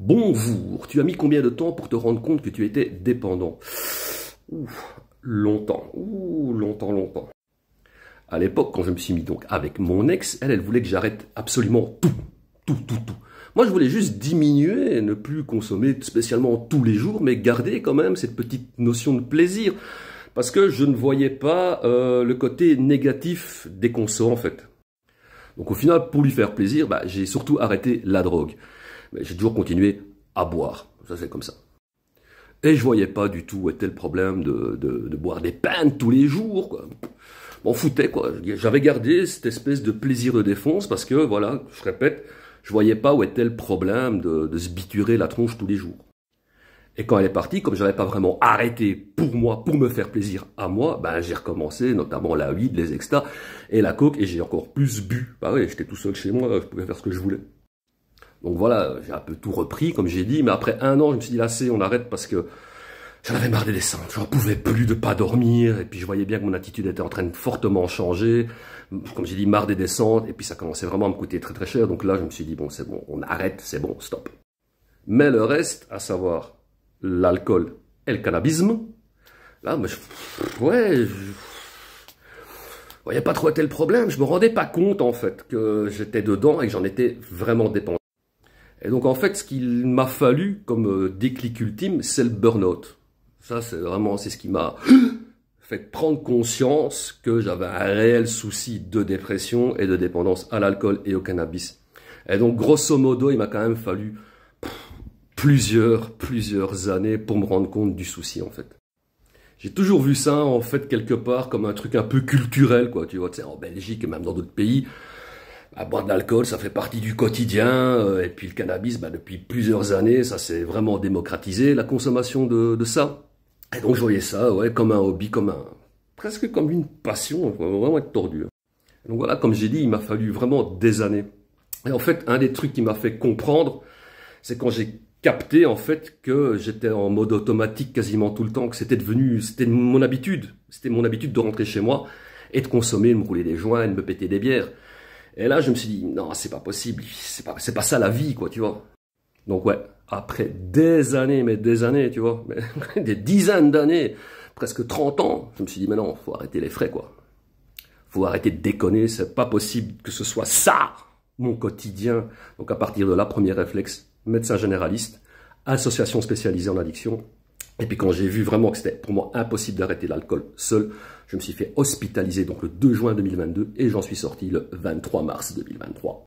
Bonjour, tu as mis combien de temps pour te rendre compte que tu étais dépendant longtemps, longtemps, longtemps. À l'époque, quand je me suis mis donc avec mon ex, elle, elle voulait que j'arrête absolument tout, tout, tout, tout. Moi, je voulais juste diminuer, ne plus consommer spécialement tous les jours, mais garder quand même cette petite notion de plaisir, parce que je ne voyais pas euh, le côté négatif des consorts, en fait. Donc au final, pour lui faire plaisir, bah, j'ai surtout arrêté la drogue mais j'ai toujours continué à boire. Ça, c'est comme ça. Et je voyais pas du tout était le problème de, boire des pintes tous les jours, quoi. M'en foutais, quoi. J'avais gardé cette espèce de plaisir de défense parce que, voilà, je répète, je voyais pas où était le problème de, se biturer la tronche tous les jours. Et quand elle est partie, comme j'avais pas vraiment arrêté pour moi, pour me faire plaisir à moi, ben j'ai recommencé, notamment la weed, les extas et la coke, et j'ai encore plus bu. Bah oui, j'étais tout seul chez moi, je pouvais faire ce que je voulais. Donc voilà, j'ai un peu tout repris, comme j'ai dit, mais après un an, je me suis dit, là, c'est, on arrête parce que j'en avais marre des descentes, j'en pouvais plus de pas dormir, et puis je voyais bien que mon attitude était en train de fortement changer, comme j'ai dit, marre des descentes, et puis ça commençait vraiment à me coûter très très cher, donc là, je me suis dit, bon, c'est bon, on arrête, c'est bon, stop. Mais le reste, à savoir l'alcool et le cannabisme, là, mais je, ouais, je, voyais pas trop le problème, je me rendais pas compte, en fait, que j'étais dedans et que j'en étais vraiment dépendant. Et donc en fait, ce qu'il m'a fallu comme euh, déclic ultime, c'est le burn-out. Ça, c'est vraiment, c'est ce qui m'a fait prendre conscience que j'avais un réel souci de dépression et de dépendance à l'alcool et au cannabis. Et donc, grosso modo, il m'a quand même fallu plusieurs, plusieurs années pour me rendre compte du souci, en fait. J'ai toujours vu ça, en fait, quelque part, comme un truc un peu culturel, quoi. Tu vois, tu sais, en Belgique et même dans d'autres pays, à boire de l'alcool, ça fait partie du quotidien. Euh, et puis le cannabis, bah, depuis plusieurs années, ça s'est vraiment démocratisé, la consommation de, ça. Et donc je voyais ça ouais, comme un hobby, comme un, presque comme une passion, vraiment être tordu. Donc voilà, comme j'ai dit, il m'a fallu vraiment des années. Et en fait, un des trucs qui m'a fait comprendre, c'est quand j'ai capté en fait que j'étais en mode automatique quasiment tout le temps, que c'était devenu, c'était mon habitude, c'était mon habitude de rentrer chez moi et de consommer, de me rouler des joints, et de me péter des bières. Et là, je me suis dit, non, c'est pas possible, c'est pas, c'est pas ça la vie, quoi, tu vois. Donc ouais, après des années, mais des années, tu vois, des dizaines d'années, presque 30 ans, je me suis dit, mais non, faut arrêter les frais, quoi. Faut arrêter de déconner, c'est pas possible que ce soit ça, mon quotidien. Donc à partir de là, premier réflexe, médecin généraliste, association spécialisée en addiction, et puis quand j'ai vu vraiment que c'était pour moi impossible d'arrêter l'alcool seul, je me suis fait hospitaliser donc le 2 juin 2022 et j'en suis sorti le 23 mars 2023.